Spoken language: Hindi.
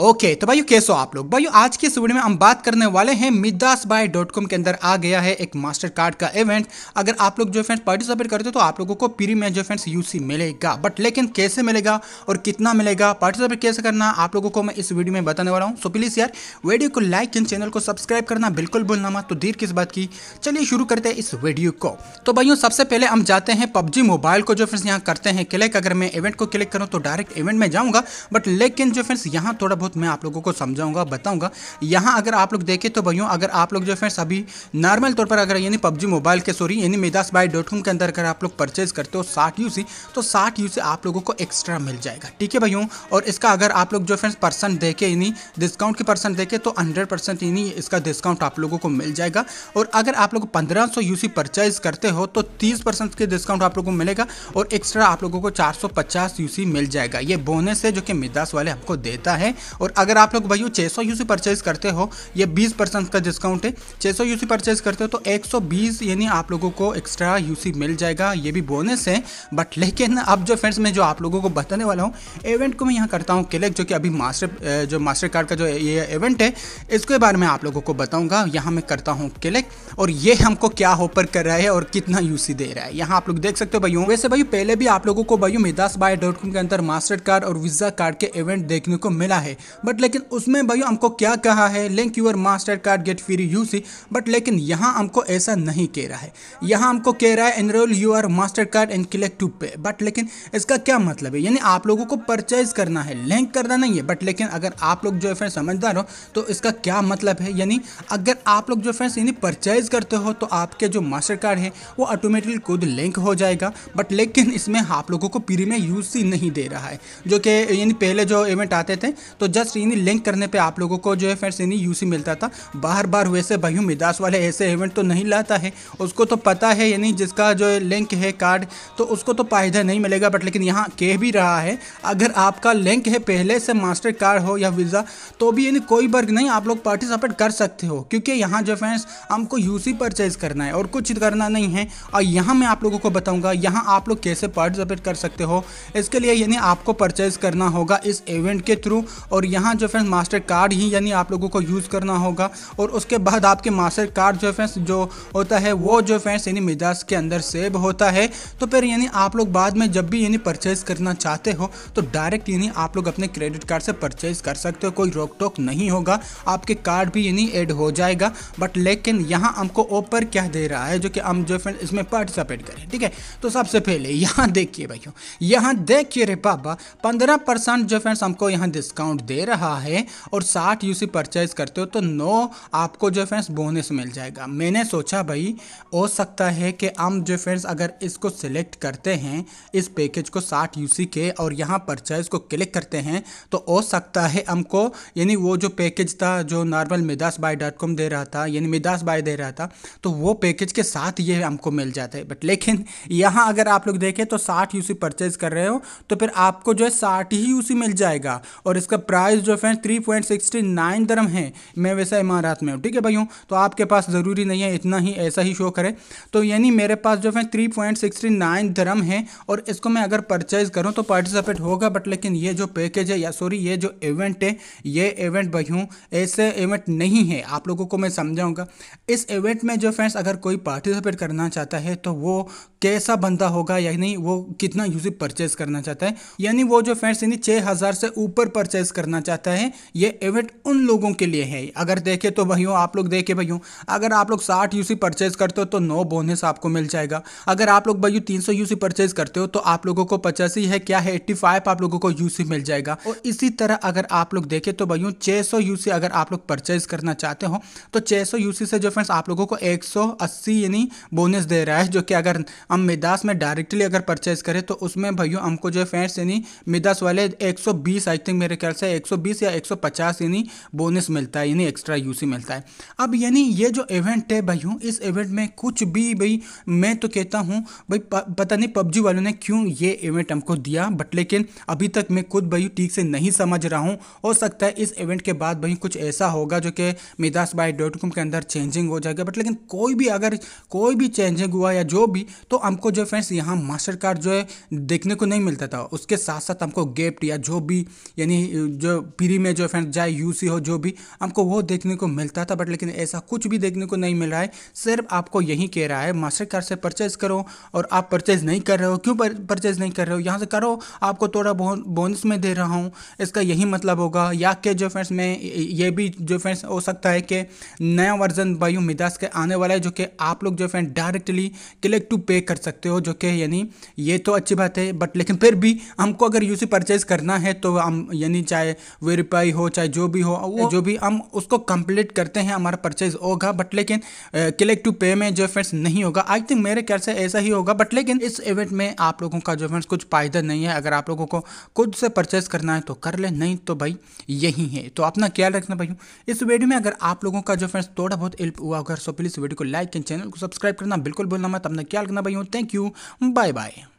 ओके okay, तो भाई कैसे हो आप लोग भाई आज के इस वीडियो में हम बात करने वाले हैं मिदास बाई डॉट कॉम के अंदर आ गया है एक मास्टर कार्ड का इवेंट अगर आप लोग जो फ्रेंड्स पार्टिसिपेट करते हो तो आप लोगों को प्री में जो फ्रेंड्स यूसी मिलेगा बट लेकिन कैसे मिलेगा और कितना मिलेगा पार्टिसिपेट कैसे करना आप लोगों को मैं इस वीडियो में बताने वाला हूँ सो प्लीज़ यार वीडियो को लाइक एंड चैनल को सब्सक्राइब करना बिल्कुल भूलना मत तो देर किस बात की चलिए शुरू करते हैं इस वीडियो को तो भाइयों सबसे पहले हम जाते हैं पबजी मोबाइल को जो फ्रेंड्स यहाँ करते हैं क्लिक अगर मैं इवेंट को क्लिक करूँ तो डायरेक्ट इवेंट में जाऊँगा बट लेकिन जो फ्रेंड्स यहाँ थोड़ा बहुत मैं आप लोगों को समझाऊंगा बताऊंगा यहाँ अगर आप लोग देखें तो भैया अगर आप लोग जो फ्रेंड्स अभी नॉर्मल तौर पर अगर यानी पबजी मोबाइल के सॉरी यानी मेदास बाई डॉट कॉम के अंदर अगर आप लोग परचेज करते हो साठ यू तो साठ यू आप लोगों को एक्स्ट्रा मिल जाएगा ठीक है भैया और इसका अगर आप लोग जो फ्रेंड्स परसेंट देखे यानी डिस्काउंट के परसेंट देखे तो हंड्रेड परसेंट यानी इसका डिस्काउंट आप लोगों को मिल जाएगा और अगर आप लोग पंद्रह सौ यू परचेज करते हो तो तीस परसेंट के डिस्काउंट आप लोगों को मिलेगा और एक्स्ट्रा आप लोगों को चार सौ पचास मिल जाएगा ये बोनस है जो कि मिदास वाले आपको देता है और अगर आप लोग भैया छः सौ यूसी परचेज करते हो ये बीस परसेंट का डिस्काउंट है छः सौ यूसी परचेज करते हो तो एक सौ बीस यानी आप लोगों को एक्स्ट्रा यूसी मिल जाएगा ये भी बोनस है बट लेकिन अब जो फ्रेंड्स मैं जो आप लोगों को बताने वाला हूँ इवेंट को मैं यहाँ करता हूँ क्लिक जो कि अभी मास्टर जो मास्टर कार्ड का जो ये इवेंट है इसके बारे में आप लोगों को बताऊँगा यहाँ मैं करता हूँ क्लिक और ये हमको क्या ऑफर कर रहा है और कितना यूसी दे रहा है यहाँ आप लोग देख सकते हो भाइयों वैसे भाई पहले भी आप लोगों को भाई मिदास बाय डॉट कॉम के अंदर मास्टर कार्ड और वीज़ा कार्ड के इवेंट देखने को मिला है बट लेकिन उसमें भाई हमको क्या कहा है link your master card get free you see but लेकिन यहाँ हमको ऐसा नहीं कह रहा है यहाँ हमको कह रहा है enrol your master card and collect to pay but लेकिन इसका क्या मतलब है यानी आप लोगों को परचेज करना है लिंक करना नहीं है बट लेकिन अगर आप लोग जो है फ्रेंड समझदार हो तो इसका क्या मतलब है यानी अगर आप लोग जो फ्रेंड्स यानी परचेज करते हो तो आपके जो मास्टर कार्ड है वो ऑटोमेटिकली खुद लिंक हो जाएगा बट लेकिन इसमें आप लोगों को प्रीमियम यू सी नहीं दे रहा है जो कि यानी पहले जो इवेंट आते थे तो जस्ट इन्हीं लिंक करने पे आप लोगों को जो है फ्रेंड्स इन्हीं यूसी मिलता था बार बार वैसे भयू मिदास वाले ऐसे इवेंट तो नहीं लाता है उसको तो पता है यानी जिसका जो लिंक है कार्ड तो उसको तो फायदा नहीं मिलेगा बट लेकिन यहाँ कह भी रहा है अगर आपका लिंक है पहले से मास्टर कार्ड हो या वीज़ा तो भी यानी कोई वर्ग नहीं आप लोग पार्टिसिपेट कर सकते हो क्योंकि यहाँ जो फ्रेंड्स हमको यूसी परचेज करना है और कुछ करना नहीं है और यहाँ मैं आप लोगों को बताऊँगा यहाँ आप लोग कैसे पार्टिसिपेट कर सकते हो इसके लिए यानी आपको परचेज करना होगा इस इवेंट के थ्रू और और यहाँ जो फ्रेंड्स मास्टर कार्ड ही यानी आप लोगों को यूज़ करना होगा और उसके बाद आपके मास्टर कार्ड जो फ्रेंड्स जो होता है वो जो फ्रेंड्स यानी मिजाज के अंदर सेव होता है तो फिर यानी आप लोग बाद में जब भी यानी परचेज करना चाहते हो तो डायरेक्ट यानी आप लोग अपने क्रेडिट कार्ड से परचेज कर सकते हो कोई रोक टोक नहीं होगा आपके कार्ड भी यानी एड हो जाएगा बट लेकिन यहाँ हमको ऊपर क्या दे रहा है जो कि हम जो फ्रेंड इसमें पार्टिसिपेट करें ठीक है तो सबसे पहले यहाँ देखिए भाई यहाँ देखिए रे पापा पंद्रह परसेंट जो फ्रेंड्स हमको यहाँ डिस्काउंट दे दे रहा है और साठ यूसी परचेज करते हो तो नो आपको जो फ्रेंड्स बोनस मिल जाएगा मैंने सोचा भाई हो सकता है कि हम जो फ्रेंड्स अगर इसको सिलेक्ट करते हैं इस पैकेज को साठ यूसी के और यहाँ परचेज को क्लिक करते हैं तो हो सकता है हमको यानी वो जो पैकेज था जो normal Midasbuy dot com दे रहा था यानी मिदास बाई दे रहा था तो वो पैकेज के साथ ये हमको मिल जाता है बट लेकिन यहाँ अगर आप लोग देखें तो साठ यूसी परचेज कर रहे हो तो फिर आपको जो है साठ ही यूसी मिल जाएगा और इसका प्राइस प्राइस जो friend three point sixty nine दरम है मैं वैसा इमारत में हूँ ठीक है भाइयों तो आपके पास ज़रूरी नहीं है इतना ही ऐसा ही शो करे तो यानी मेरे पास जो friend three point sixty nine दरम है और इसको मैं अगर परचेज करूँ तो पार्टिसिपेट होगा बट लेकिन ये जो पैकेज है या सॉरी ये जो इवेंट है ये इवेंट भाइयों ऐसे इवेंट नहीं है आप लोगों को मैं समझाऊँगा इस इवेंट में जो फ्रेंड्स अगर कोई पार्टिसिपेट करना चाहता है तो वो कैसा बंदा होगा यानी वो कितना यूजिप परचेज करना चाहता है यानी वो जो फ्रेंड्स यानी छः हज़ार से ऊपर परचेज करना चाहता है ये इवेंट उन लोगों के लिए है अगर देखे तो भैया आप लोग देखे भैया अगर आप लोग साठ यूसी परचेज करते हो तो नो बोनस आपको मिल जाएगा अगर आप लोग भैया तीन सौ यूसी परचेज करते हो तो आप लोगों को पचासी है क्या है एट्टी आप लोगों को यूसी मिल जाएगा और इसी तरह अगर आप लोग देखे तो भैया छह सौ यूसी अगर आप लोग परचेज करना चाहते हो तो छह सौ यूसी से जो फ्रेंड्स आप लोगों को एक यानी बोनस दे रहा है जो कि अगर हम मिदास में डायरेक्टली अगर परचेज करें तो उसमें भैया हमको जो है फ्रेंड्स यानी मिदास वाले एक सौ आई थिंक मेरे ख्याल से है 120 या 150 यानी बोनस मिलता है यानी एक्स्ट्रा यूसी मिलता है अब यानी ये जो इवेंट है भाई हूँ इस इवेंट में कुछ भी भाई मैं तो कहता हूँ भाई पता नहीं पबजी वालों ने क्यों ये इवेंट हमको दिया बट लेकिन अभी तक मैं खुद भाई ठीक से नहीं समझ रहा हूँ हो सकता है इस इवेंट के बाद भाई कुछ ऐसा होगा जो कि मिदास बाई डॉट कॉम के अंदर चेंजिंग हो जाएगा बट लेकिन कोई भी अगर कोई भी चेंजिंग हुआ या जो भी तो हमको जो फ्रेंड्स यहाँ मास्टर कार्ड जो है देखने को नहीं मिलता था उसके साथ साथ हमको गेप्ट या जो भी यानी जो प्री में जो फ्रेंड चाहे यू हो जो भी हमको वो देखने को मिलता था बट लेकिन ऐसा कुछ भी देखने को नहीं मिल रहा है सिर्फ आपको यही कह रहा है मास्टर कार्ड से परचेज़ करो और आप परचेज़ नहीं कर रहे हो क्यों परचेज़ नहीं कर रहे हो यहाँ से करो आपको थोड़ा बोनस में दे रहा हूँ इसका यही मतलब होगा या के जो फ्रेंड्स में ये भी जो फ्रेंड्स हो सकता है कि नया वर्जन बायू मिदास के आने वाला है जो कि आप लोग जो फ्रेंड डायरेक्टली क्लिक टू पे कर सकते हो जो कि यानी ये तो अच्छी बात है बट लेकिन फिर भी हमको अगर यूसी परचेज़ करना है तो हम यानी चाहे वेरीफाई हो चाहे जो भी हो वो जो भी हम उसको कंप्लीट करते हैं हमारा परचेज होगा बट लेकिन क्लिक टू पे में जो फ्रेंड्स नहीं होगा आई थिंक मेरे ख्याल से ऐसा ही होगा बट लेकिन इस इवेंट में आप लोगों का जो फ्रेंड्स कुछ फायदा नहीं है अगर आप लोगों को खुद से परचेज करना है तो कर ले नहीं तो भाई यही है तो अपना ख्याल रखना भाई इस वीडियो में अगर आप लोगों का जो फ्रेंड्स थोड़ा बहुत हेल्प हुआ होगा सो प्लीज़ वीडियो को लाइक एंड चैनल को सब्सक्राइब करना बिल्कुल बोलना मत अपना ख्याल रखना भाई थैंक यू बाय बाय